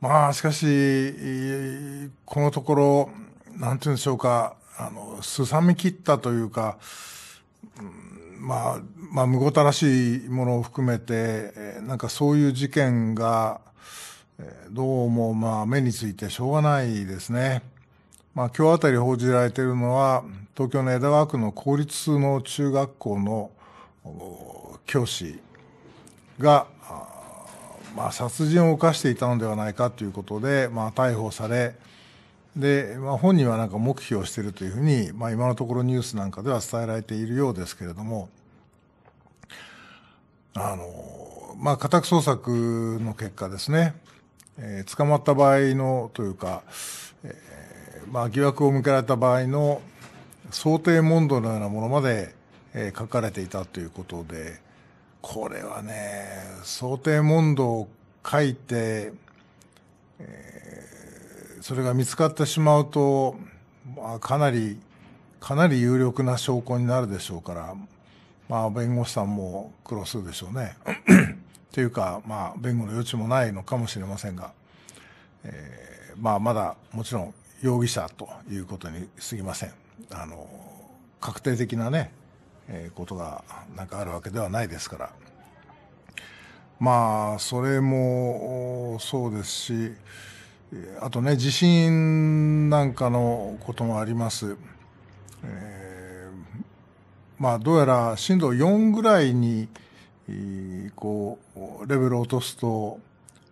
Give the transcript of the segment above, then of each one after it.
まあ、しかし、このところ、なんて言うんでしょうか、あの、すさみ切ったというか、まあ、まあ、むごたらしいものを含めて、なんかそういう事件が、どうもまあ目についてしょうがないですね。まあ今日あたり報じられているのは、東京の江戸川区の公立の中学校の教師が、まあ、殺人を犯していたのではないかということで、まあ、逮捕されで、まあ、本人はなんか黙秘をしているというふうに、まあ、今のところニュースなんかでは伝えられているようですけれどもあの、まあ、家宅捜索の結果ですね、えー、捕まった場合のというか、えーまあ、疑惑を向けられた場合の想定問答のようなものまで、えー、書かれていたということで。これはね、想定問答を書いて、えー、それが見つかってしまうと、まあ、かなり、かなり有力な証拠になるでしょうから、まあ、弁護士さんも苦労するでしょうね。というか、まあ、弁護の余地もないのかもしれませんが、えー、まあ、まだもちろん容疑者ということにすぎません。あの、確定的なね、えことがなんかあるわけではないですから。まあそれもそうですしあとね地震なんかのこともあります、えー、まあどうやら震度4ぐらいに、こうレベルを落とすと、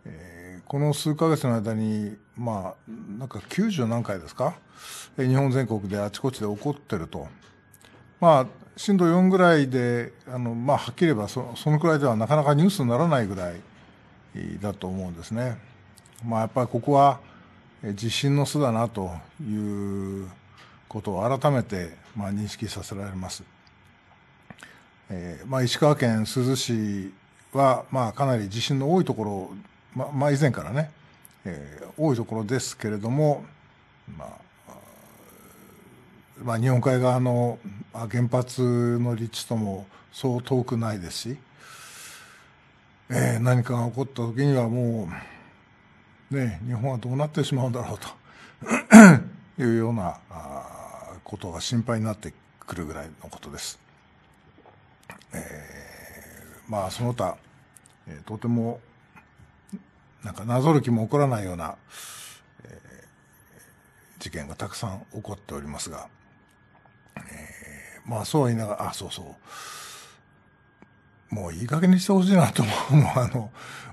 えー、この数ヶ月の間にまあなんか90何回ですか日本全国であちこちで起こってるとまあ震度4ぐらいであの、まあ、はっきり言えばそそのくらいではなかなかニュースにならないぐらいだと思うんですね。まあ、やっぱりここは地震の巣だなということを改めて、まあ、認識させられます。えーまあ、石川県珠洲市は、まあ、かなり地震の多いところ、ままあ、以前からね、えー、多いところですけれども、まあ、まあ、日本海側の原発の立地ともそう遠くないですし、えー、何かが起こった時にはもう、ね、日本はどうなってしまうんだろうと いうようなことが心配になってくるぐらいのことです。えー、まあその他、えー、とてもなんかなぞる気も起こらないような、えー、事件がたくさん起こっておりますが、まあそうは言いながら、あ、そうそう。もういい加減にしてほしいなと思うのは、あの、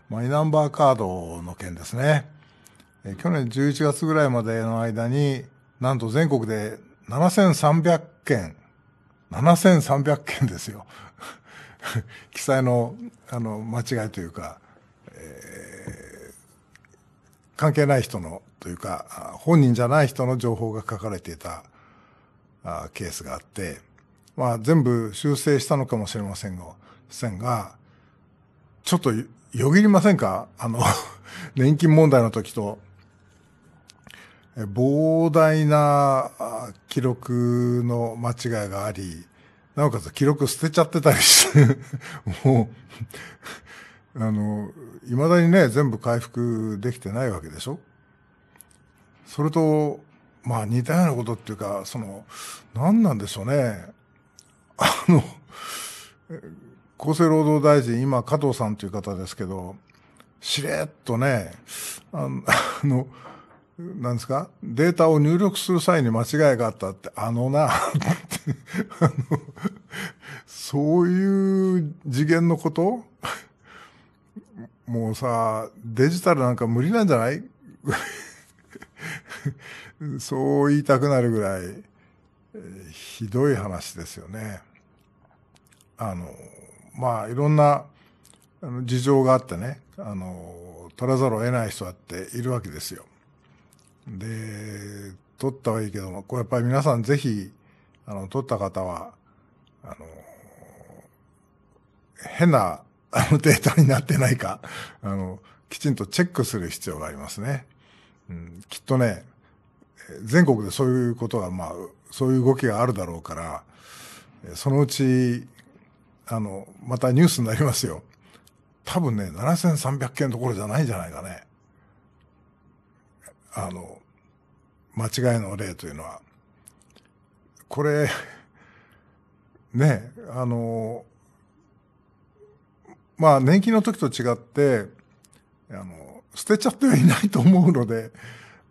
マイナンバーカードの件ですね。え去年11月ぐらいまでの間に、なんと全国で7300件、7300件ですよ。記載の、あの、間違いというか、えー、関係ない人の、というか、本人じゃない人の情報が書かれていたあケースがあって、まあ、全部修正したのかもしれませんが、せんがちょっとよぎりませんかあの 年金問題の時と、膨大な記録の間違いがあり、なおかつ記録捨てちゃってたりして もうあの、未だにね、全部回復できてないわけでしょそれと、まあ似たようなことっていうか、その、何なんでしょうね。あの、厚生労働大臣、今加藤さんという方ですけど、しれっとね、あ の、なんですかデータを入力する際に間違いがあったって、あのなあの、そういう次元のこともうさ、デジタルなんか無理なんじゃないそう言いたくなるぐらい、えー、ひどい話ですよね。あの、まあ、いろんな事情があってね、あの、取らざるを得ない人だっているわけですよ。で、取ったはいいけども、これやっぱり皆さんぜひ、あの、取った方は、あの、変なあのデータになってないか、あの、きちんとチェックする必要がありますね。うん、きっとね、全国でそういうことは、まあ、そういう動きがあるだろうから、そのうち、あの、またニュースになりますよ。多分ね、7300件どころじゃないんじゃないかね。あの、間違いの例というのは。これ、ね、あの、まあ、年金の時と違って、あの、捨てちゃってはいないと思うので、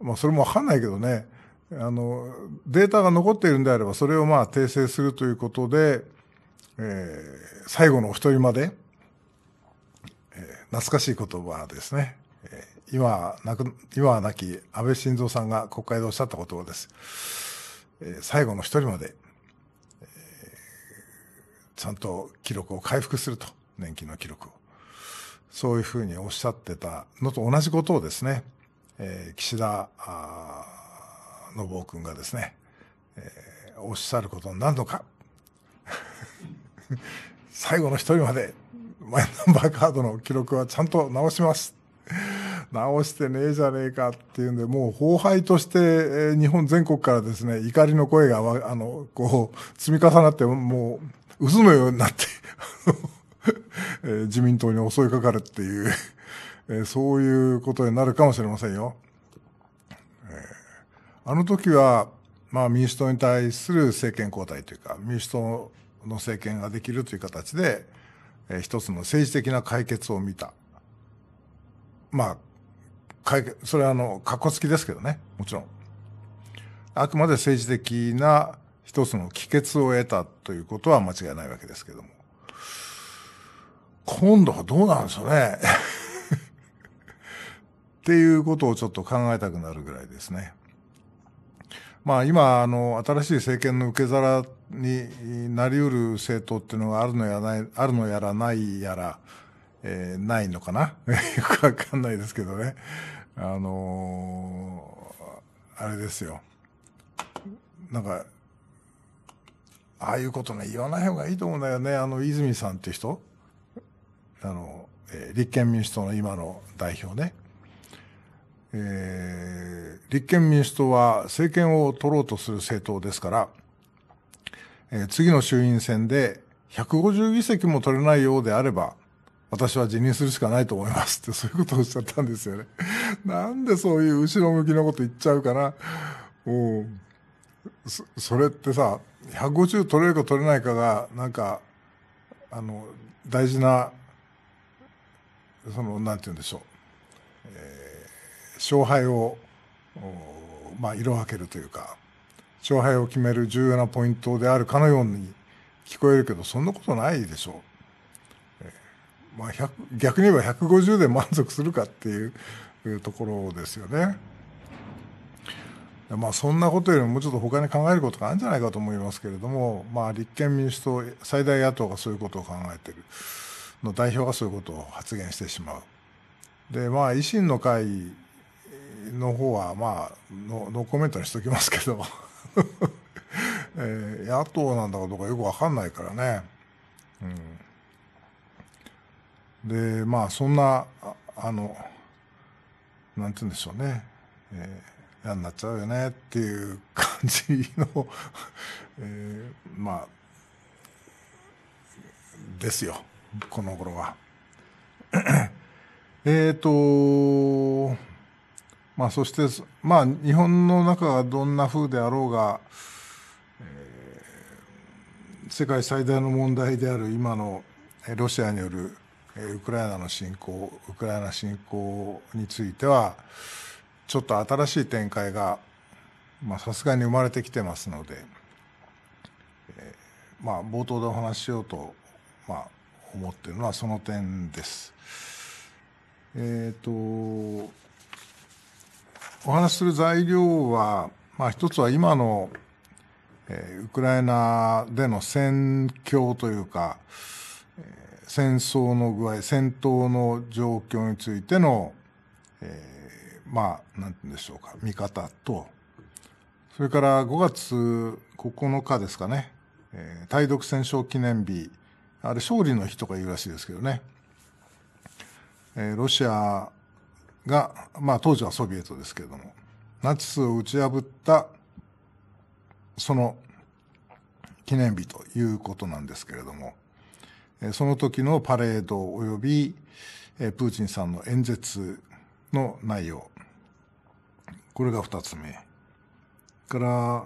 まあ、それもわかんないけどね、あの、データが残っているんであれば、それをまあ訂正するということで、えー、最後のお一人まで、えー、懐かしい言葉ですね。えー、今亡く、今は亡き安倍晋三さんが国会でおっしゃった言葉です。えー、最後の一人まで、えー、ちゃんと記録を回復すると。年金の記録を。そういうふうにおっしゃってたのと同じことをですね、えー、岸田信夫君がですね、えー、おっしゃることになるのか 最後の一人までマイナンバーカードの記録はちゃんと直します直してねえじゃねえかっていうんでもう崩輩として、え日本全国からですね怒りの声があのこう積み重なってもう渦のようになって え自民党に襲いかかるっていうえー、そういうことになるかもしれませんよ。えー、あの時は、まあ、民主党に対する政権交代というか、民主党の政権ができるという形で、えー、一つの政治的な解決を見た。まあ、解決、それはあの、格好付きですけどね、もちろん。あくまで政治的な一つの帰結を得たということは間違いないわけですけども。今度はどうなんでしょうね。っていうことをちょっと考えたくなるぐらいですね。まあ今、あの、新しい政権の受け皿になり得る政党っていうのがあるのやない、あるのやらないやら、えー、ないのかな よくわかんないですけどね。あのー、あれですよ。なんか、ああいうことね、言わない方がいいと思うんだよね。あの、泉さんっていう人。あの、えー、立憲民主党の今の代表ね。えー、立憲民主党は政権を取ろうとする政党ですから、えー、次の衆院選で150議席も取れないようであれば、私は辞任するしかないと思いますって、そういうことをおっしゃったんですよね。なんでそういう後ろ向きのこと言っちゃうかな。もうそ、それってさ、150取れるか取れないかが、なんか、あの、大事な、その、なんて言うんでしょう。えー勝敗を、まあ、色分けるというか勝敗を決める重要なポイントであるかのように聞こえるけどそんなことないでしょう。まあ、逆に言えば150で満足するかっていうところですよね。まあ、そんなことよりももうちょっと他に考えることがあるんじゃないかと思いますけれども、まあ、立憲民主党最大野党がそういうことを考えているの代表がそういうことを発言してしまう。でまあ維新の会の方はまあノーコメントにしときますけど えー、野党なんだかどうかよくわかんないからね、うん、でまあそんなああのなんて言うんでしょうね、えー、嫌になっちゃうよねっていう感じの えー、まあですよこの頃はえっとまあ、そして、まあ、日本の中がどんな風であろうが、えー、世界最大の問題である今のロシアによるウクライナの侵攻ウクライナ侵攻についてはちょっと新しい展開がさすがに生まれてきてますので、えー、まあ、冒頭でお話ししようと、まあ、思ってるのはその点です。えっ、とお話しする材料は、まあ、一つは今の、えー、ウクライナでの戦況というか、えー、戦争の具合戦闘の状況についての、えー、まあなんて言うんでしょうか見方とそれから5月9日ですかね、えー、対独戦勝記念日あれ勝利の日とか言うらしいですけどね、えー、ロシアが、まあ当時はソビエトですけれども、ナチスを打ち破ったその記念日ということなんですけれども、その時のパレード及びプーチンさんの演説の内容、これが2つ目。から、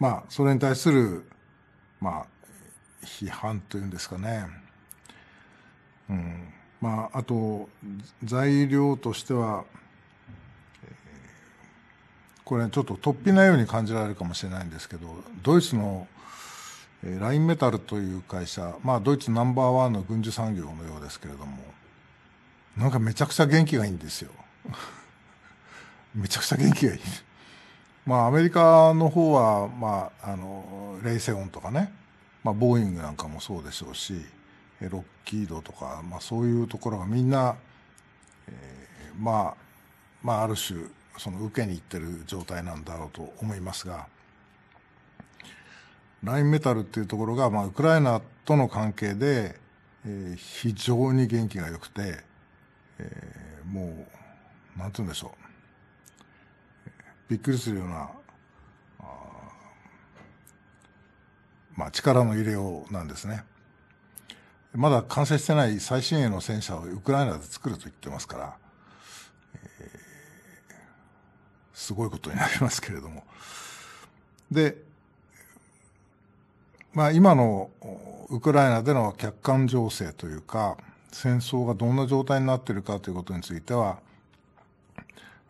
まあ、それに対する、まあ、批判というんですかね。まあ、あと材料としてはこれちょっと突飛なように感じられるかもしれないんですけどドイツのラインメタルという会社、まあ、ドイツナンバーワンの軍需産業のようですけれどもなんかめちゃくちゃ元気がいいんですよ めちゃくちゃ元気がいいまあアメリカの方は、まあ、あのレイセオンとかね、まあ、ボーイングなんかもそうでしょうしロッキードとか、まあ、そういうところがみんな、えー、まあ、まあ、ある種その受けに行ってる状態なんだろうと思いますがラインメタルっていうところが、まあ、ウクライナとの関係で、えー、非常に元気が良くて、えー、もうなんて言うんでしょうびっくりするようなあ、まあ、力の入れようなんですね。まだ完成してない最新鋭の戦車をウクライナで作ると言ってますから、えー、すごいことになりますけれども。で、まあ、今のウクライナでの客観情勢というか、戦争がどんな状態になっているかということについては、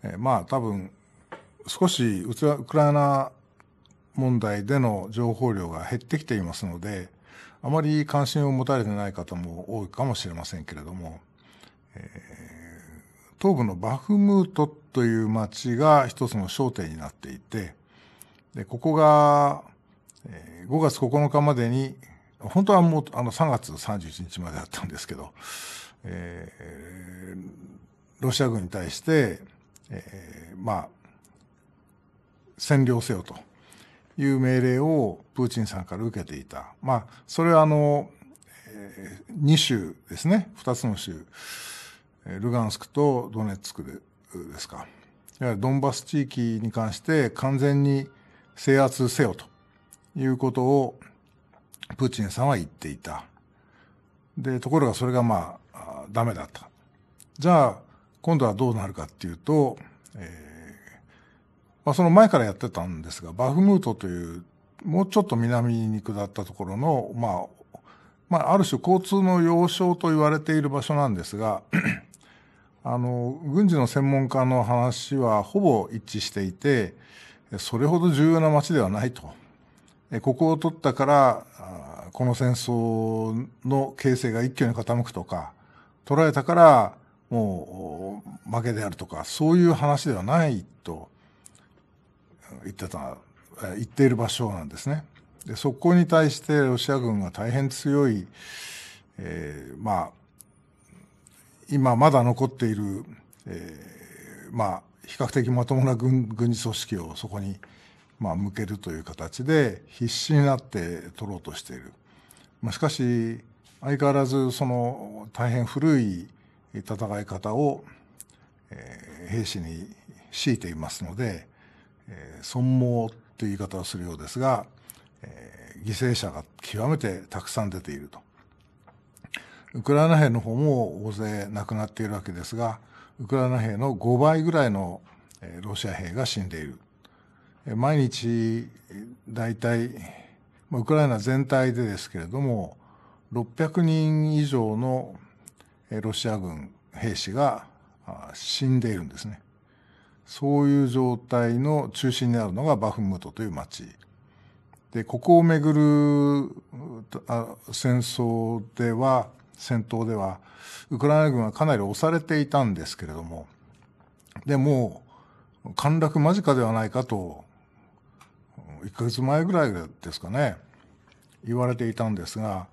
えー、まあ多分少しウクライナ問題での情報量が減ってきていますので、あまり関心を持たれてない方も多いかもしれませんけれども、えー、東部のバフムートという町が一つの焦点になっていて、でここが、えー、5月9日までに、本当はもうあの3月31日までだったんですけど、えー、ロシア軍に対して、えー、まあ、占領せよと。いう命令をプーチンさんから受けていた。まあ、それはあの、えー、2州ですね。2つの州。ルガンスクとドネツクでですか。いわゆるドンバス地域に関して完全に制圧せよということをプーチンさんは言っていた。で、ところがそれがまあ、ダメだった。じゃあ、今度はどうなるかっていうと、えーまあ、その前からやってたんですが、バフムートという、もうちょっと南に下ったところの、まあ、まあ、ある種交通の要衝と言われている場所なんですが、あの、軍事の専門家の話はほぼ一致していて、それほど重要な街ではないと。ここを取ったから、この戦争の形勢が一挙に傾くとか、取られたからもう負けであるとか、そういう話ではないと。言ってた、言っている場所なんですね。でそこに対してロシア軍が大変強い、えー、まあ今まだ残っている、えー、まあ比較的まともな軍軍事組織をそこに、まあ、向けるという形で必死になって取ろうとしている。まあ、しかし相変わらずその大変古い戦い方を、えー、兵士に強いていますので、えー、損耗って言い方をするようですが、えー、犠牲者が極めてたくさん出ていると。ウクライナ兵の方も大勢亡くなっているわけですが、ウクライナ兵の5倍ぐらいのロシア兵が死んでいる。毎日、大体、ウクライナ全体でですけれども、600人以上のロシア軍兵士が死んでいるんですね。そういう状態の中心にあるのがバフムトという町。で、ここをめぐる戦争では、戦闘では、ウクライナ軍はかなり押されていたんですけれども、でも、陥落間近ではないかと、1ヶ月前ぐらいですかね、言われていたんですが、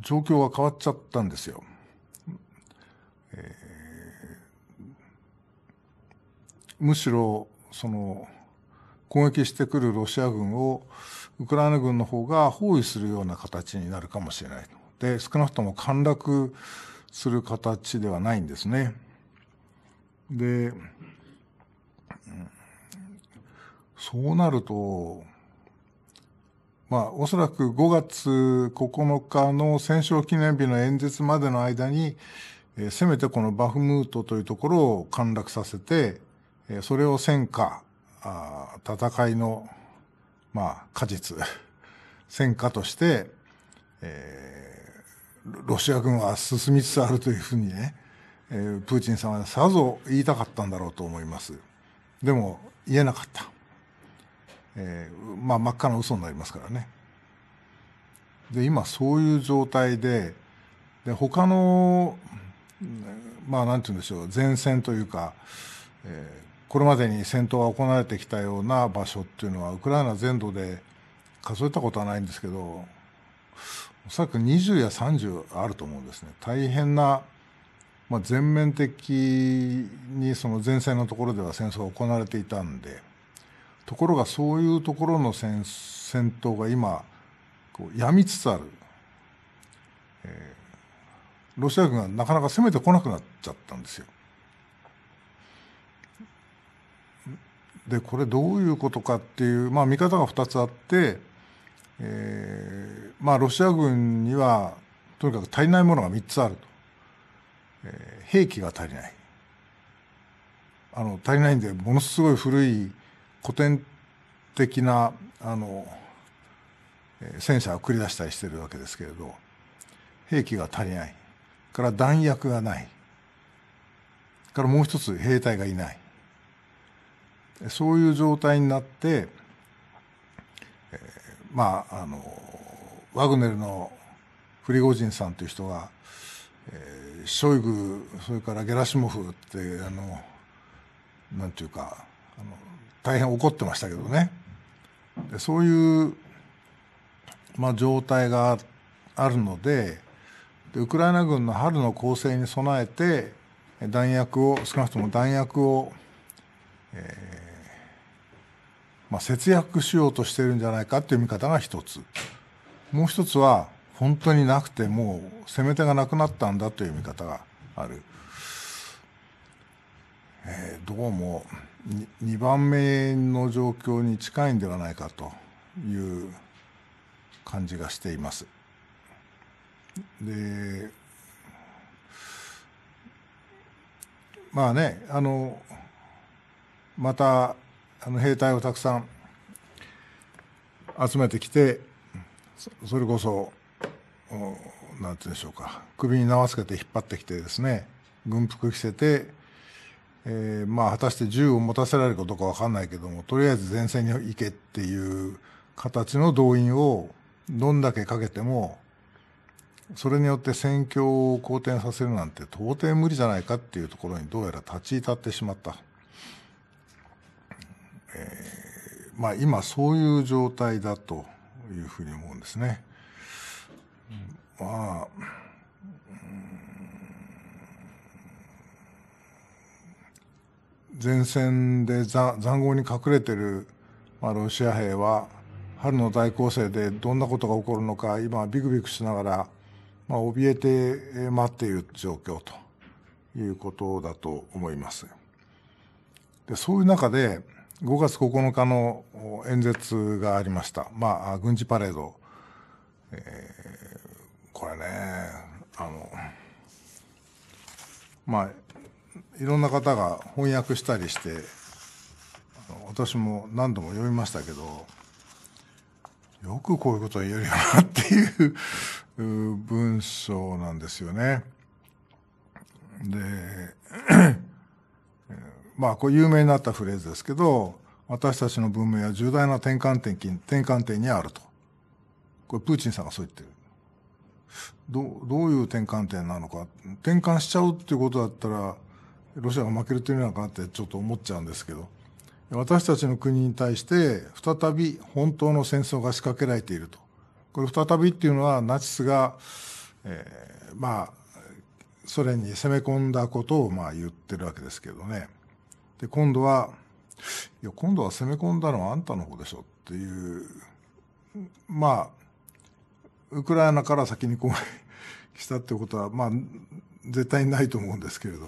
状況が変わっちゃったんですよ。むしろその攻撃してくるロシア軍をウクライナ軍の方が包囲するような形になるかもしれない。で少なくとも陥落する形ではないんですね。で、そうなると、まあ、おそらく5月9日の戦勝記念日の演説までの間に、えー、せめてこのバフムートというところを陥落させて、それを戦果、戦いの、まあ、果実、戦果として、えー、ロシア軍は進みつつあるというふうにね、えー、プーチンさんはさぞ言いたかったんだろうと思います。でも、言えなかった。えー、まあ、真っ赤な嘘になりますからね。で、今、そういう状態で、で、他の、まあ、なんて言うんでしょう、前線というか、えこれまでに戦闘が行われてきたような場所っていうのはウクライナ全土で数えたことはないんですけどおそらく20や30あると思うんですね大変な、まあ、全面的にその前線のところでは戦争が行われていたんでところがそういうところの戦戦闘が今こうやみつつある、えー、ロシア軍がなかなか攻めてこなくなっちゃったんですよ。でこれどういうことかっていう、まあ、見方が2つあって、えーまあ、ロシア軍にはとにかく足りないものが3つあると、えー、兵器が足りないあの足りないんでものすごい古い古典的なあの戦車を繰り出したりしてるわけですけれど兵器が足りないから弾薬がないからもう一つ兵隊がいないそういう状態になって、えー、まああのワグネルのプリゴジンさんという人が、えー、ショイグそれからゲラシモフってあのなんていうかあの大変怒ってましたけどねでそういう、まあ、状態があるのででウクライナ軍の春の攻勢に備えて弾薬を少なくとも弾薬を、えーまあ、節約しようとしてるんじゃないかっていう見方が一つもう一つは本当になくてもう攻め手がなくなったんだという見方がある、えー、どうも2番目の状況に近いんではないかという感じがしています。でまあねあのまたあの兵隊をたくさん集めてきてそれこそ何て言うんでしょうか首に縄つけて引っ張ってきてですね軍服着せて、えー、まあ果たして銃を持たせられるかどうか分かんないけどもとりあえず前線に行けっていう形の動員をどんだけかけてもそれによって戦況を好転させるなんて到底無理じゃないかっていうところにどうやら立ち至ってしまった。まあ、今そういう状態だというふうに思うんですね。まあ、前線で塹壕に隠れてる、まあ、ロシア兵は春の大攻勢でどんなことが起こるのか今ビクビクしながら、まあ、怯えて待っている状況ということだと思います。でそういう中で5月9日の演説がありました、まあ、軍事パレード、えー、これね、あのまあ、いろんな方が翻訳したりして、私も何度も読みましたけど、よくこういうことを言えるよなっていう文章なんですよね。で、まあ、こう有名になったフレーズですけど、私たちの文明は重大な転換点転換点にあると。これ、プーチンさんがそう言ってる。どどういう転換点なのか。転換しちゃうっていうことだったら、ロシアが負けるというのかなってちょっと思っちゃうんですけど、私たちの国に対して、再び本当の戦争が仕掛けられていると。これ、再びっていうのは、ナチスが、えー、まあ、ソ連に攻め込んだことをまあ言ってるわけですけどね。で、今度は、いや、今度は攻め込んだのはあんたの方でしょっていう、まあ、ウクライナから先に攻撃したってことは、まあ、絶対にないと思うんですけれど、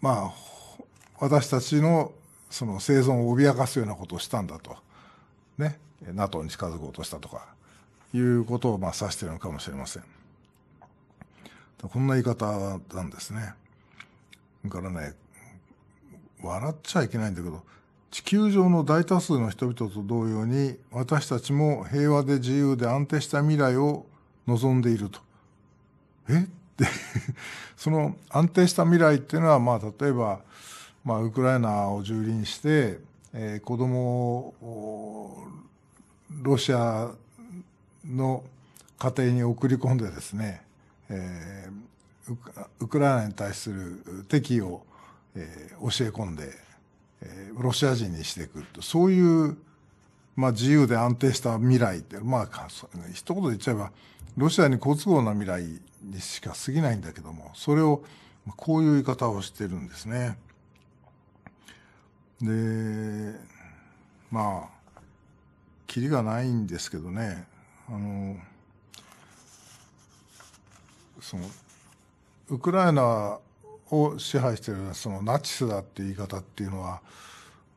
まあ、私たちのその生存を脅かすようなことをしたんだと、ね、NATO に近づこうとしたとか、いうことをまあ指してるのかもしれません。こんな言い方なんですね。だからね、笑っちゃいけないんだけど、地球上の大多数の人々と同様に、私たちも平和で自由で安定した未来を望んでいると。えって その安定した未来っていうのは、まあ、例えば、まあ、ウクライナを蹂躙して、えー、子供をロシアの家庭に送り込んでですねえー、ウクライナに対する敵意を、えー、教え込んで、えー、ロシア人にしてくるとそういう、まあ、自由で安定した未来ってまあ一言で言っちゃえばロシアに好都合な未来にしか過ぎないんだけどもそれをこういう言い方をしてるんですね。でまあきりがないんですけどねあのそのウクライナを支配しているそのナチスだっていう言い方っていうのは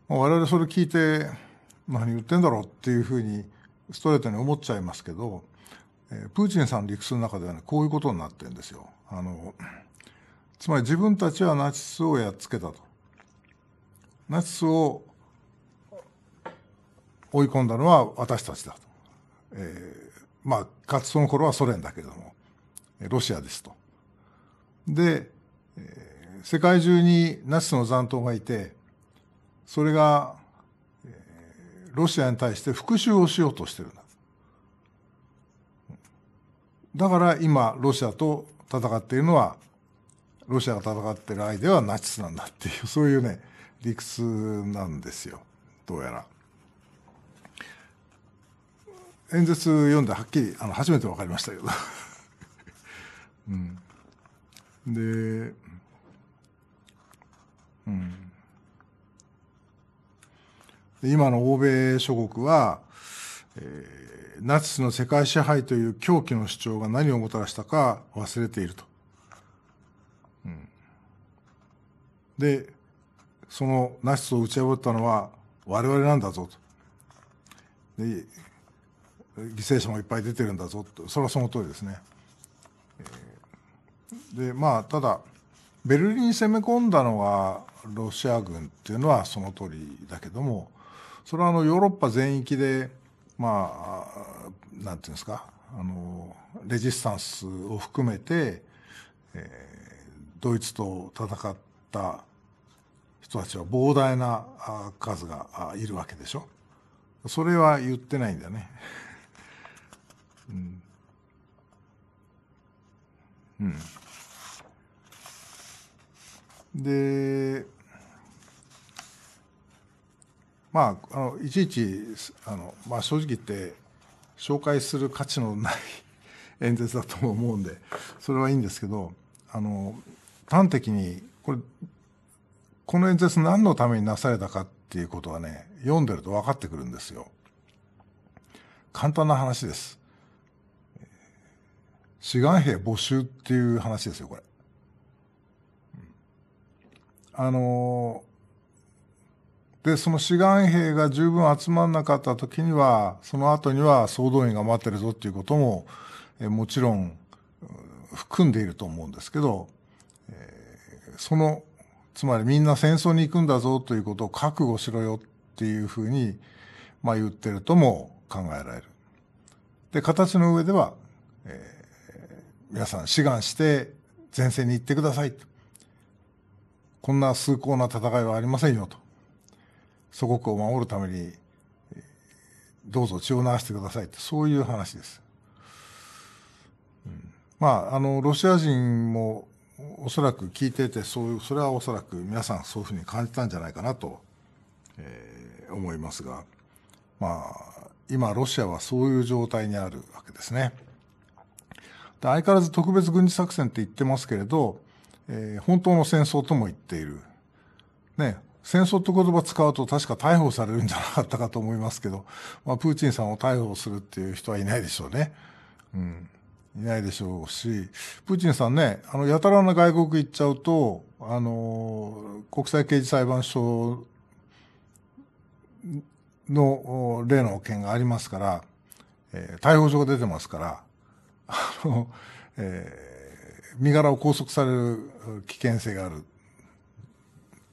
我々それ聞いて何言ってんだろうっていうふうにストレートに思っちゃいますけどプーチンさんの理屈の中ではねこういうことになってるんですよ。あのつまり自分たちはナチスをやっつけたと。ナチスを追い込んだのは私たちだと。えー、まあかつその頃はソ連だけども。ロシアですと。で、世界中にナチスの残党がいて、それがロシアに対して復讐をしようとしてるんだ。だから今、ロシアと戦っているのは、ロシアが戦っている相手はナチスなんだっていう、そういうね、理屈なんですよ。どうやら。演説読んではっきり、あの、初めて分かりましたけど。で、うん、で今の欧米諸国は、えー、ナチスの世界支配という狂気の主張が何をもたらしたか忘れていると。うん、でそのナチスを打ち破ったのは我々なんだぞと。で犠牲者もいっぱい出てるんだぞとそれはその通りですね。でまあただベルリンに攻め込んだのはロシア軍っていうのはその通りだけどもそれはあのヨーロッパ全域でまあなんていうんですかあのレジスタンスを含めて、えー、ドイツと戦った人たちは膨大な数がいるわけでしょそれは言ってないんだよね。うんでまああのいちいちあの、まあ、正直言って紹介する価値のない演説だと思うんでそれはいいんですけどあの端的にこれこの演説何のためになされたかっていうことはね読んでると分かってくるんですよ。簡単な話です。志願兵募集っていう話ですよ、これ。あのー、で、その志願兵が十分集まらなかった時には、その後には総動員が待ってるぞっていうことも、えもちろん、含んでいると思うんですけど、えー、その、つまりみんな戦争に行くんだぞということを覚悟しろよっていうふうに、まあ言ってるとも考えられる。で、形の上では、えー皆さん志願して前線に行ってくださいと。こんな崇高な戦いはありませんよと。祖国を守るために、どうぞ血を流してくださいって、そういう話です。まあ、あの、ロシア人もおそらく聞いてて、そういう、それはおそらく皆さんそういうふうに感じたんじゃないかなと、えー、思いますが、まあ、今ロシアはそういう状態にあるわけですね。相変わらず特別軍事作戦って言ってますけれど、えー、本当の戦争とも言っている。ね、戦争って言葉使うと確か逮捕されるんじゃなかったかと思いますけど、まあ、プーチンさんを逮捕するっていう人はいないでしょうね。うん。いないでしょうし、プーチンさんね、あの、やたらな外国行っちゃうと、あの、国際刑事裁判所の例の件がありますから、えー、逮捕状が出てますから、あの、えー、身柄を拘束される危険性がある。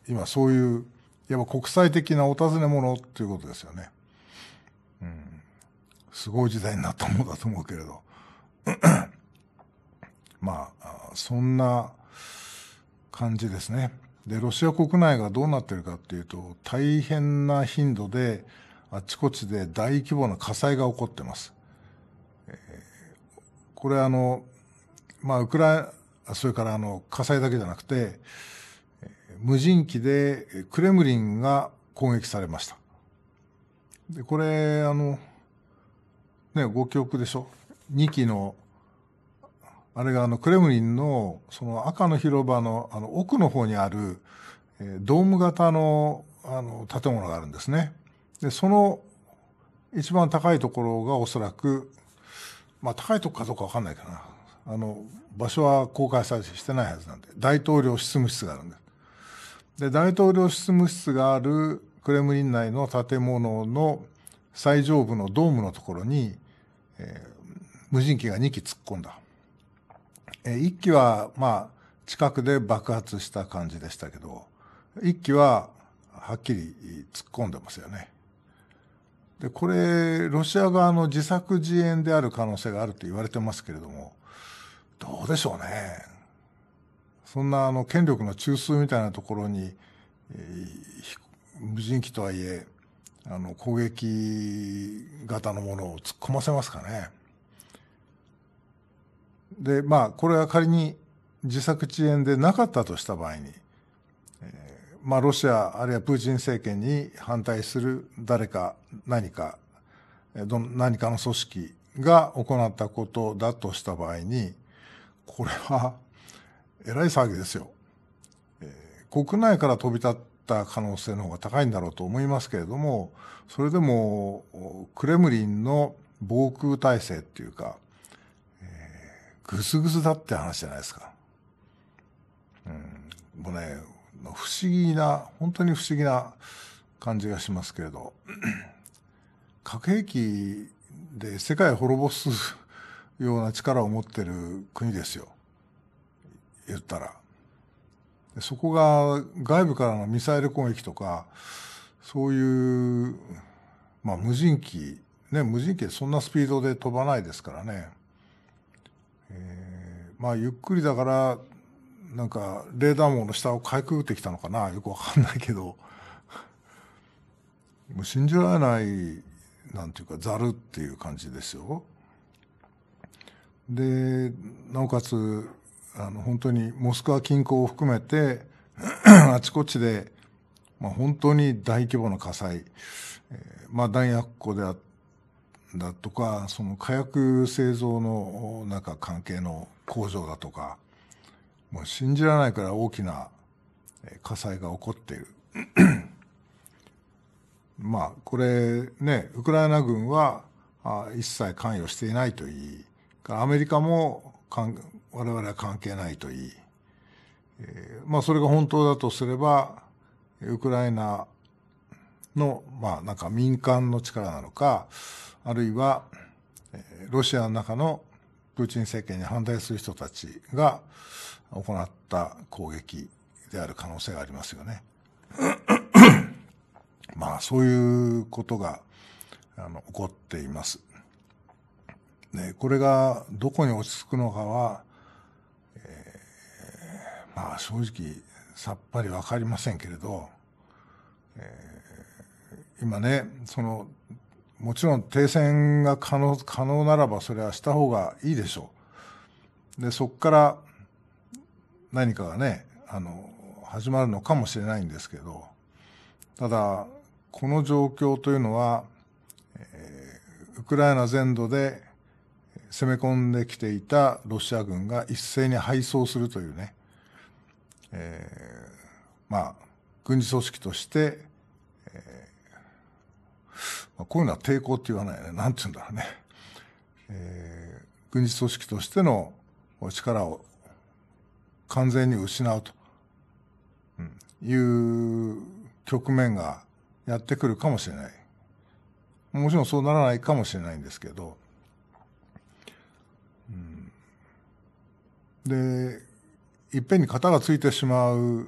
今そういう、いわば国際的なお尋ね者っていうことですよね。うん。すごい時代になったものだと思うけれど。まあ、そんな感じですね。で、ロシア国内がどうなってるかっていうと、大変な頻度で、あちこちで大規模な火災が起こってます。これあの、まあ、ウクライナ、それからあの、火災だけじゃなくて、無人機でクレムリンが攻撃されました。で、これ、あの、ね、ご記憶でしょ ?2 機の、あれがあの、クレムリンの、その赤の広場の、あの、奥の方にある、えドーム型の、あの、建物があるんですね。で、その、一番高いところがおそらくまあ、高いとこかどうか分かんないかなあの場所は公開さしてないはずなんで大統領執務室があるんですで大統領執務室があるクレムリン内の建物の最上部のドームのところに、えー、無人機が2機突っ込んだ、えー、1機はまあ近くで爆発した感じでしたけど1機ははっきり突っ込んでますよね。で、これ、ロシア側の自作自演である可能性があると言われてますけれども、どうでしょうね。そんなあの権力の中枢みたいなところに、えー、無人機とはいえ、あの攻撃型のものを突っ込ませますかね。で、まあ、これは仮に自作自演でなかったとした場合に、まあ、ロシア、あるいはプーチン政権に反対する誰か、何か、ど何かの組織が行ったことだとした場合に、これは、えらい騒ぎですよ。国内から飛び立った可能性の方が高いんだろうと思いますけれども、それでも、クレムリンの防空体制っていうか、ぐすぐすだって話じゃないですか。うん、もうね、不思議な、本当に不思議な感じがしますけれど、核兵器で世界を滅ぼすような力を持ってる国ですよ。言ったら。そこが外部からのミサイル攻撃とか、そういう、まあ無人機、ね、無人機そんなスピードで飛ばないですからね。えー、まあゆっくりだからなんかレーダー網の下をかいくぐってきたのかな よくわかんないけどもう信じられないなんていうかざるっていう感じですよ。でなおかつあの本当にモスクワ近郊を含めて あちこちで、まあ、本当に大規模な火災、えー、まあ、弾薬庫であだとかその火薬製造のなんか関係の工場だとかもう信じられないから大きな火災が起こっている。まあこれねウクライナ軍は一切関与していないといいアメリカも我々は関係ないといい、えまあそれが本当だとすればウクライナのまあなんか民間の力なのかあるいはロシアの中のプーチン政権に反対する人たちが行った攻撃である可能性がありますよね。まあ、そういうことが、あの、起こっています。ね、これがどこに落ち着くのかは、えー、まあ、正直、さっぱりわかりませんけれど、えー、今ね、その、もちろん停戦が可能、可能ならばそれはした方がいいでしょう。で、そこから、何かがね、あの、始まるのかもしれないんですけど、ただ、この状況というのは、えー、ウクライナ全土で攻め込んできていたロシア軍が一斉に敗走するというね、えー、まあ、軍事組織として、えー、まあ、こういうのは抵抗って言わないよね。なんて言うんだろうね。えー、軍事組織としての力を完全に失うという局面がやってくるかもしれない。もちろんそうならないかもしれないんですけど、うん、で、いっぺんに型がついてしまう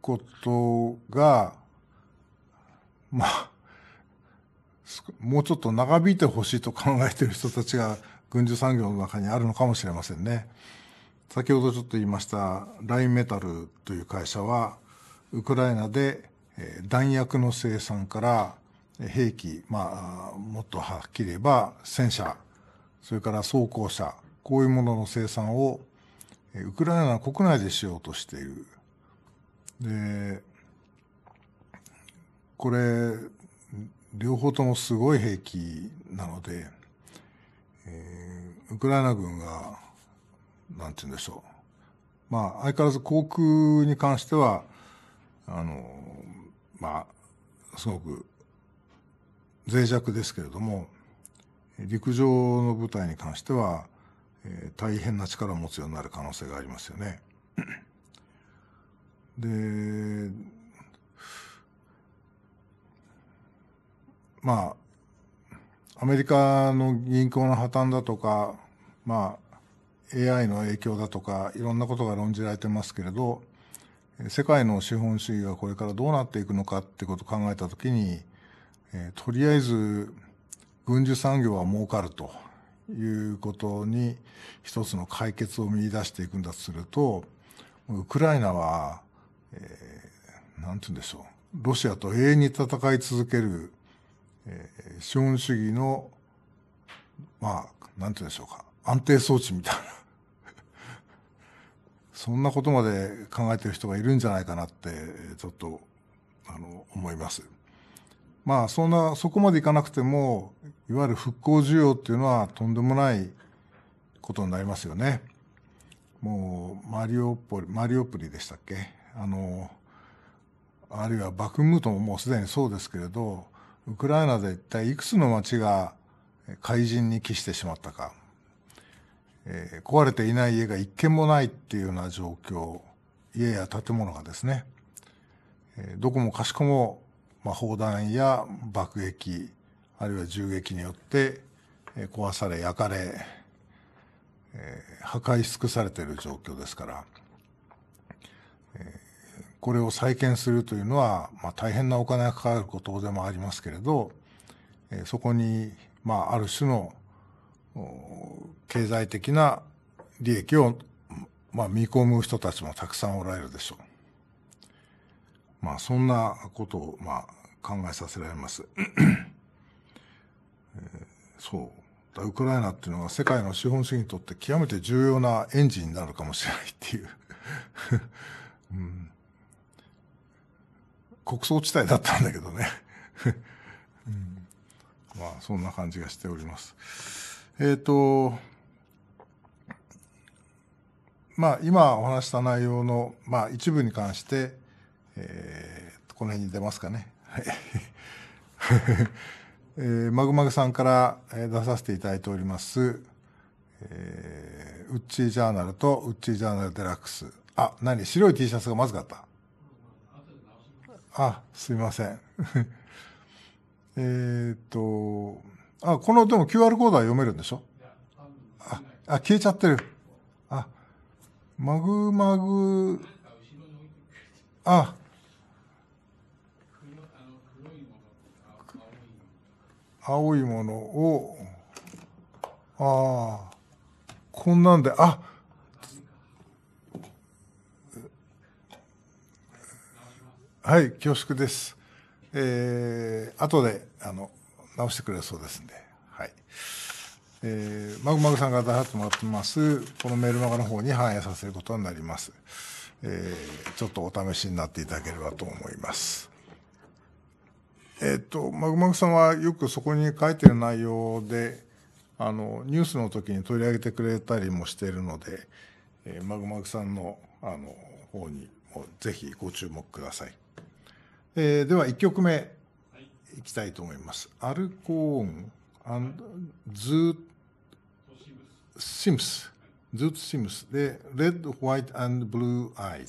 ことが、まあ、もうちょっと長引いてほしいと考えている人たちが軍需産業の中にあるのかもしれませんね。先ほどちょっと言いましたラインメタルという会社はウクライナで弾薬の生産から兵器、まあ、もっとはっきり言えば戦車それから装甲車こういうものの生産をウクライナ国内でしようとしている。でこれ両方ともすごい兵器なので、えー、ウクライナ軍がなんて言うんでしょう。まあ、相変わらず航空に関しては、あの、まあ、すごく脆弱ですけれども、陸上の部隊に関しては、えー、大変な力を持つようになる可能性がありますよね。で、まあ、アメリカの銀行の破綻だとか、まあ、AI の影響だとかいろんなことが論じられてますけれど世界の資本主義がこれからどうなっていくのかってことを考えた時に、えとりあえず軍需産業は儲かるということに一つの解決を見出していくんだとするとウクライナは何、えー、なんて言うんでしょうロシアと永遠に戦い続ける、えー、資本主義のまあ何て言うんでしょうか安定装置みたいなそんなことまで考えてる人がいるんじゃないかなってちょっとあの思います。まあそんなそこまでいかなくてもいわゆる復興需要っていうのはとんでもないことになりますよね。もうマリオポリマリオプリでしたっけあのあるいはバクムートももうすでにそうですけれどウクライナで一体いくつの街が怪人に帰してしまったかえー、壊れていない家が一軒もないっていうような状況、家や建物がですね、えー、どこもかしこも、まあ、砲弾や爆撃、あるいは銃撃によって、えー、壊され、焼かれ、えー、破壊し尽くされている状況ですから、えこれを再建するというのは、まあ、大変なお金がかかることでもありますけれど、えー、そこに、まあ、ある種の経済的な利益を、まあ、見込む人たちもたくさんおられるでしょう。まあ、そんなことを、まあ、考えさせられます。えー、そう。ウクライナっていうのは世界の資本主義にとって極めて重要なエンジンになるかもしれないっていう うん、国葬地帯だったんだけどね うん、まあそんな感じがしております。えっ、と、まあ、今お話した内容の、まあ、一部に関して、えー、この辺に出ますかね。はい。えー、マグマグさんから出させていただいております、えー、ウッチージャーナルとウッチージャーナルデラックス。あ、何白い T シャツがまずかった。あ、すいません。えっと、あ、このでも QR コードは読めるんでしょあ、あ、消えちゃってる。あ、マグマグ、あ、青いものを、ああ、こんなんで、あはい、恐縮です。えー、後で、あの、直してくれそうですんで、はい。えー、マグマグさんから出させてもらってます、このメールマガの方に反映させることになります。えー、ちょっとお試しになっていただければと思います。えっ、ー、と、マグマグさんはよくそこに書いてる内容で、あの、ニュースの時に取り上げてくれたりもしているので、えー、マグマグさんの、あの、方にもぜひご注目ください。えー、では1曲目。いきたいと思います。アルコーン、アンズーシムス、ズートシムスで、レッド、ホワイト、アンドブルーアイ